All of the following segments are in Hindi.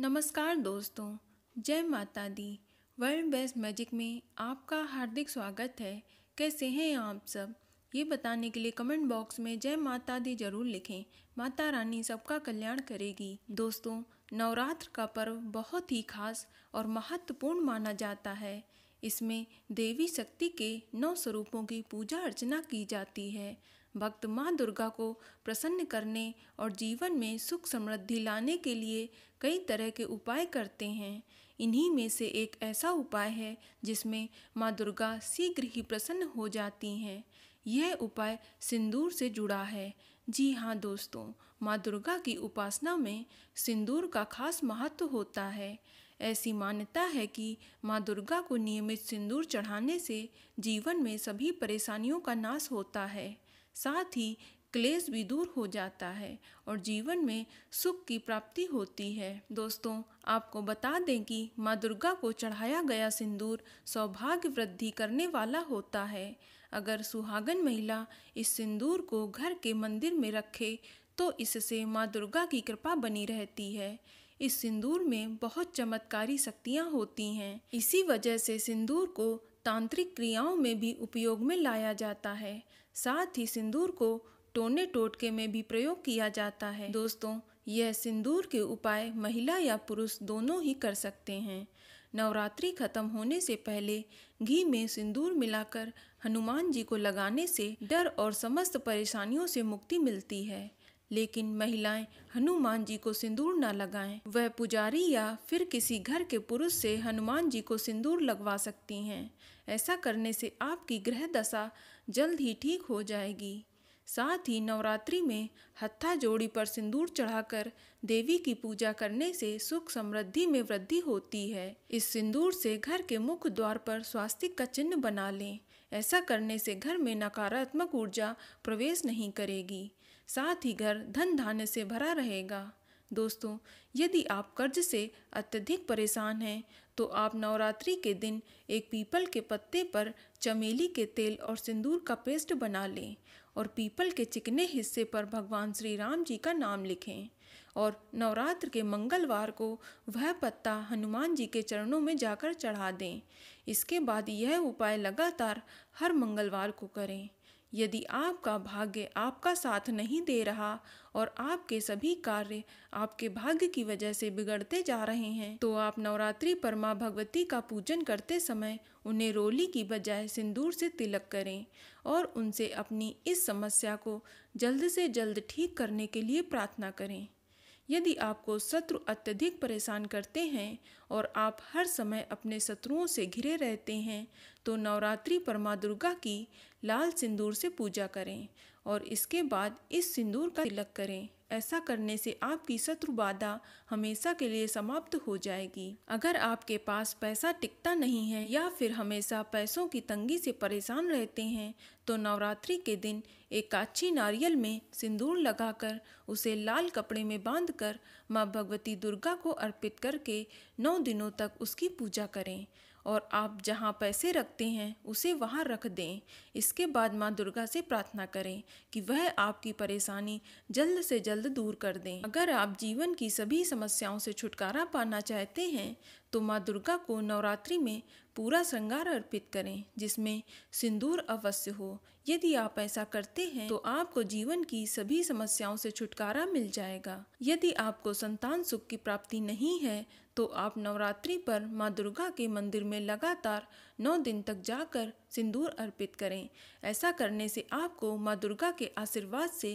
नमस्कार दोस्तों जय माता दी वर्ल्ड बेस्ट मैजिक में आपका हार्दिक स्वागत है कैसे हैं आप सब ये बताने के लिए कमेंट बॉक्स में जय माता दी जरूर लिखें माता रानी सबका कल्याण करेगी दोस्तों नवरात्र का पर्व बहुत ही खास और महत्वपूर्ण माना जाता है इसमें देवी शक्ति के नौ स्वरूपों की पूजा अर्चना की जाती है भक्त माँ दुर्गा को प्रसन्न करने और जीवन में सुख समृद्धि लाने के लिए कई तरह के उपाय करते हैं इन्हीं में से एक ऐसा उपाय है जिसमें माँ दुर्गा शीघ्र ही प्रसन्न हो जाती हैं यह उपाय सिंदूर से जुड़ा है जी हाँ दोस्तों माँ दुर्गा की उपासना में सिंदूर का खास महत्व होता है ऐसी मान्यता है कि माँ दुर्गा को नियमित सिंदूर चढ़ाने से जीवन में सभी परेशानियों का नाश होता है साथ ही क्लेश भी दूर हो जाता है और जीवन में सुख की प्राप्ति होती है दोस्तों आपको बता दें कि माँ दुर्गा को चढ़ाया गया सिंदूर सौभाग्य वृद्धि करने वाला होता है अगर सुहागन महिला इस सिंदूर को घर के मंदिर में रखे तो इससे माँ दुर्गा की कृपा बनी रहती है इस सिंदूर में बहुत चमत्कारी शक्तियाँ होती हैं इसी वजह से सिंदूर को तांत्रिक क्रियाओं में भी उपयोग में लाया जाता है साथ ही सिंदूर को टोने टोटके में भी प्रयोग किया जाता है दोस्तों यह सिंदूर के उपाय महिला या पुरुष दोनों ही कर सकते हैं नवरात्रि खत्म होने से पहले घी में सिंदूर मिलाकर हनुमान जी को लगाने से डर और समस्त परेशानियों से मुक्ति मिलती है लेकिन महिलाएं हनुमान जी को सिंदूर न लगाएं। वह पुजारी या फिर किसी घर के पुरुष से हनुमान जी को सिंदूर लगवा सकती हैं ऐसा करने से आपकी ग्रह दशा जल्द ही ठीक हो जाएगी साथ ही नवरात्रि में हत्था जोड़ी पर सिंदूर चढ़ाकर देवी की पूजा करने से सुख समृद्धि में वृद्धि होती है इस सिंदूर से घर के मुख्य द्वार पर स्वास्तिक का चिन्ह बना लें ऐसा करने से घर में नकारात्मक ऊर्जा प्रवेश नहीं करेगी साथ ही घर धन धान्य से भरा रहेगा दोस्तों यदि आप कर्ज से अत्यधिक परेशान हैं तो आप नवरात्रि के दिन एक पीपल के पत्ते पर चमेली के तेल और सिंदूर का पेस्ट बना लें और पीपल के चिकने हिस्से पर भगवान श्री राम जी का नाम लिखें और नवरात्र के मंगलवार को वह पत्ता हनुमान जी के चरणों में जाकर चढ़ा दें इसके बाद यह उपाय लगातार हर मंगलवार को करें यदि आपका भाग्य आपका साथ नहीं दे रहा और आपके सभी कार्य आपके भाग्य की वजह से बिगड़ते जा रहे हैं तो आप नवरात्रि पर माँ भगवती का पूजन करते समय उन्हें रोली की बजाय सिंदूर से तिलक करें और उनसे अपनी इस समस्या को जल्द से जल्द ठीक करने के लिए प्रार्थना करें यदि आपको शत्रु अत्यधिक परेशान करते हैं और आप हर समय अपने शत्रुओं से घिरे रहते हैं तो नवरात्रि पर माँ दुर्गा की लाल सिंदूर से पूजा करें और इसके बाद इस सिंदूर का तिलक करें ऐसा करने से आपकी शत्रु बाधा हमेशा के लिए समाप्त हो जाएगी अगर आपके पास पैसा टिकता नहीं है या फिर हमेशा पैसों की तंगी से परेशान रहते हैं तो नवरात्रि के दिन एक काची नारियल में सिंदूर लगाकर उसे लाल कपड़े में बांधकर माँ भगवती दुर्गा को अर्पित करके नौ दिनों तक उसकी पूजा करें और आप जहाँ पैसे रखते हैं उसे वहाँ रख दें इसके बाद माँ दुर्गा से प्रार्थना करें कि वह आपकी परेशानी जल्द से जल्द दूर कर दें अगर आप जीवन की सभी समस्याओं से छुटकारा पाना चाहते हैं तो माँ दुर्गा को नवरात्रि में पूरा श्रृंगार अर्पित करें जिसमें सिंदूर अवश्य हो यदि आप ऐसा करते हैं तो आपको जीवन की सभी समस्याओं से छुटकारा मिल जाएगा यदि आपको संतान सुख की प्राप्ति नहीं है तो आप नवरात्रि पर माँ दुर्गा के मंदिर में लगातार नौ दिन तक जाकर सिंदूर अर्पित करें ऐसा करने से आपको माँ दुर्गा के आशीर्वाद से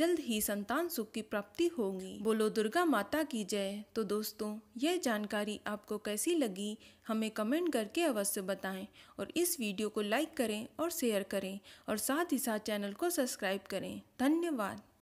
जल्द ही संतान सुख की प्राप्ति होगी बोलो दुर्गा माता की जय तो दोस्तों यह जानकारी आपको कैसी लगी हमें कमेंट करके अवश्य बताएं और इस वीडियो को लाइक करें और शेयर करें और साथ ही साथ चैनल को सब्सक्राइब करें धन्यवाद